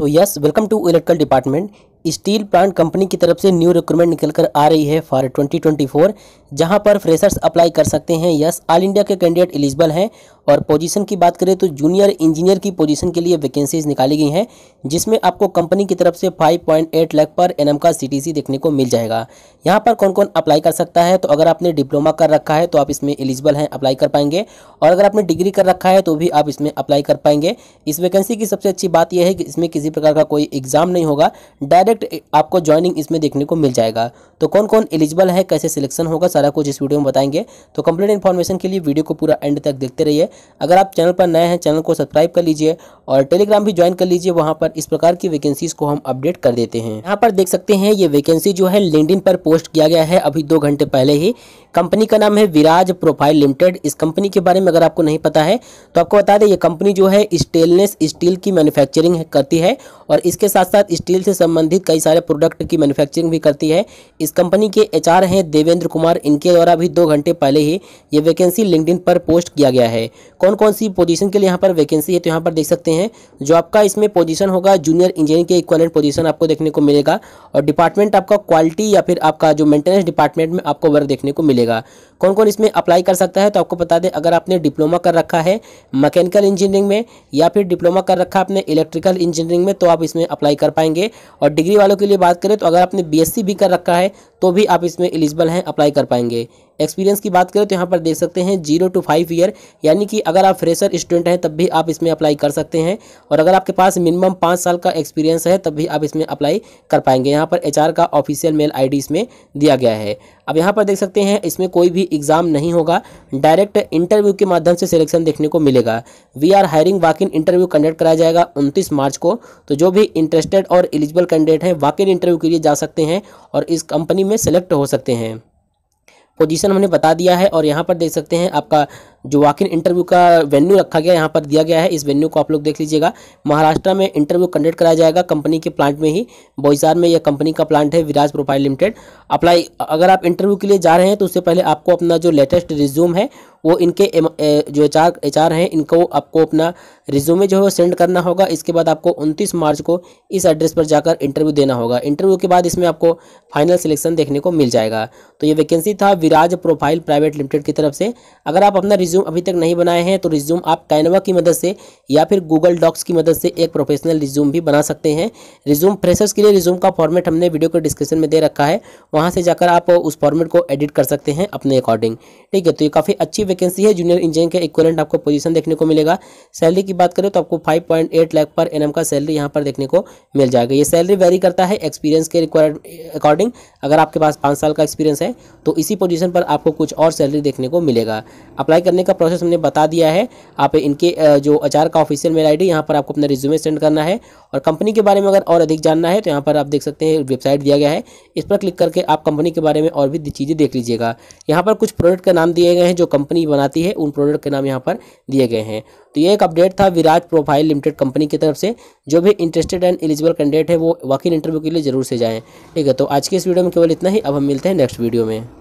So yes, welcome to electrical department. Steel plant company की तरफ से न्यू रिक्रूटमेंट निकल कर आ रही है फॉर 2024 जहां पर फ्रेशर्स अप्लाई कर सकते हैं यस ऑल इंडिया के कैंडिडेट एलिजिबल हैं और पोजीशन की बात करें तो जूनियर इंजीनियर की पोजीशन के लिए वैकेंसीज निकाली गई हैं जिसमें आपको कंपनी की तरफ से 5.8 लाख पर एनएम का सीटीसी देखने को मिल जाएगा यहाँ पर कौन कौन अप्लाई कर सकता है तो अगर आपने डिप्लोमा कर रखा है तो आप इसमें एलिजिबल हैं अप्लाई कर पाएंगे और अगर आपने डिग्री कर रखा है तो भी आप इसमें अप्लाई कर पाएंगे इस वैकेंसी की सबसे अच्छी बात यह है कि इसमें किसी प्रकार का कोई एग्जाम नहीं होगा डायरेक्ट डायरेक्ट आपको ज्वाइनिंग इसमें देखने को मिल जाएगा तो कौन कौन एलिजिबल है कैसे सिलेक्शन होगा सारा कुछ इस वीडियो में बताएंगे तो कंप्लीट इन्फॉर्मेशन के लिए वीडियो को पूरा एंड तक देखते रहिए अगर आप चैनल पर नए हैं चैनल को सब्सक्राइब कर लीजिए और टेलीग्राम भी ज्वाइन कर लीजिए वहाँ पर इस प्रकार की वैकेंसीज को हम अपडेट कर देते हैं यहाँ पर देख सकते हैं ये वैकेंसी जो है लिंकड पर पोस्ट किया गया है अभी दो घंटे पहले ही कंपनी का नाम है विराज प्रोफाइल लिमिटेड इस कंपनी के बारे में अगर आपको नहीं पता है तो आपको बता दें ये कंपनी जो है स्टेनलेस स्टील की मैन्युफैक्चरिंग करती है और इसके साथ साथ स्टील से संबंधित सहित कई सारे प्रोडक्ट की मैन्युफैक्चरिंग भी करती है इस कंपनी के एचआर हैं देवेंद्र कुमार इनके द्वारा भी दो घंटे पहले ही ये वैकेंसी लिंकडिन पर पोस्ट किया गया है कौन कौन सी पोजीशन के लिए यहाँ पर वैकेंसी है तो यहाँ पर देख सकते हैं जो आपका इसमें पोजिशन होगा जूनियर इंजीनियर के इक्वलेंट पोजिशन आपको देखने को मिलेगा और डिपार्टमेंट आपका क्वालिटी या फिर आपका जो मेंटेनेंस डिपार्टमेंट में आपको वर्क देखने को मिलेगा कौन कौन इसमें अप्लाई कर सकता है तो आपको बता दें अगर आपने डिप्लोमा कर रखा है मैकेनिकल इंजीनियरिंग में या फिर डिप्लोमा कर रखा है आपने इलेक्ट्रिकल इंजीनियरिंग में तो आप इसमें अप्लाई कर पाएंगे और डिग्री डिग्री वालों के लिए बात करें तो अगर आपने बीएससी भी कर रखा है तो भी आप इसमें एलिजिबल हैं अप्लाई कर पाएंगे एक्सपीरियंस की बात करें तो यहाँ पर देख सकते हैं जीरो टू फाइव ईयर यानी कि अगर आप फ्रेशर स्टूडेंट हैं तब भी आप इसमें अप्लाई कर सकते हैं और अगर आपके पास मिनिमम पाँच साल का एक्सपीरियंस है तब भी आप इसमें अप्लाई कर पाएंगे यहाँ पर एच का ऑफिशियल मेल आई इसमें दिया गया है अब यहाँ पर देख सकते हैं इसमें कोई भी एग्ज़ाम नहीं होगा डायरेक्ट इंटरव्यू के माध्यम से सिलेक्शन देखने को मिलेगा we are hiring walk in interview conduct कराया जाएगा 29 मार्च को तो जो भी इंटरेस्टेड और एलिजिबल कैंडिडेट हैं वाक इन इंटरव्यू के लिए जा सकते हैं और इस कंपनी में सेलेक्ट हो सकते हैं पोजीशन हमने बता दिया है और यहाँ पर देख सकते हैं आपका जो इन इंटरव्यू का वेन्यू रखा गया यहाँ पर दिया गया है इस वेन्यू को आप लोग देख लीजिएगा महाराष्ट्र में इंटरव्यू कंडक्ट कराया जाएगा कंपनी के प्लांट में ही बोईसार में यह कंपनी का प्लांट है विराज प्रोफाइल लिमिटेड अप्लाई अगर आप इंटरव्यू के लिए जा रहे हैं तो उससे पहले आपको अपना जो लेटेस्ट रिज्यूम है वो इनके जो एच आर एच आर हैं इनको आपको अपना रिज्यूमे जो है वो सेंड करना होगा इसके बाद आपको उनतीस मार्च को इस एड्रेस पर जाकर इंटरव्यू देना होगा इंटरव्यू के बाद इसमें आपको फाइनल सिलेक्शन देखने को मिल जाएगा तो ये वैकेंसी था विराज प्रोफाइल प्राइवेट लिमिटेड की तरफ से अगर आप अपना रिज्यूम अभी तक नहीं बनाए हैं तो रिज्यूम आप कैनवा की मदद से या फिर गूगल डॉक्स की मदद से एक प्रोफेशनल रिज्यूम भी बना सकते हैं रिज्यूम फ्रेशर्स के लिए रिज्यूम का फॉर्मेट हमने वीडियो के डिस्क्रिप्शन में दे रखा है वहाँ से जाकर आप उस फॉर्मेट को एडिट कर सकते हैं अपने अकॉर्डिंग ठीक है तो ये काफ़ी अच्छी वैकेंसी है जूनियर इंजीनियर के इक्वलेंट आपको पोजिशन देखने को मिलेगा सैलरी की बात करें तो आपको फाइव लाख पर एन का सैलरी यहाँ पर देखने को मिल जाएगा ये सैलरी वेरी करता है एक्सपीरियंस के रिक्वायर अकॉर्डिंग अगर आपके पास पाँच साल का एक्सपीरियंस है तो इसी पोजिशन पोजीशन पर आपको कुछ और सैलरी देखने को मिलेगा अप्लाई करने का प्रोसेस हमने बता दिया है आप इनके जो अचार का ऑफिशियल मेल आईडी यहां पर आपको अपना रिज्यूमे सेंड करना है और कंपनी के बारे में अगर और अधिक जानना है तो यहाँ पर आप देख सकते हैं वेबसाइट दिया गया है इस पर क्लिक करके आप कंपनी के बारे में और भी चीज़ें देख लीजिएगा यहाँ पर कुछ प्रोडक्ट का नाम दिए गए हैं जो कंपनी बनाती है उन प्रोडक्ट के नाम यहाँ पर दिए गए हैं तो ये एक अपडेट था विराज प्रोफाइल लिमिटेड कंपनी की तरफ से जो भी इंटरेस्टेड एंड एलिजिबल कैंडिडेट है वो वकील इंटरव्यू के लिए जरूर से जाएँ ठीक है तो आज के इस वीडियो में केवल इतना ही अब हम मिलते हैं नेक्स्ट वीडियो में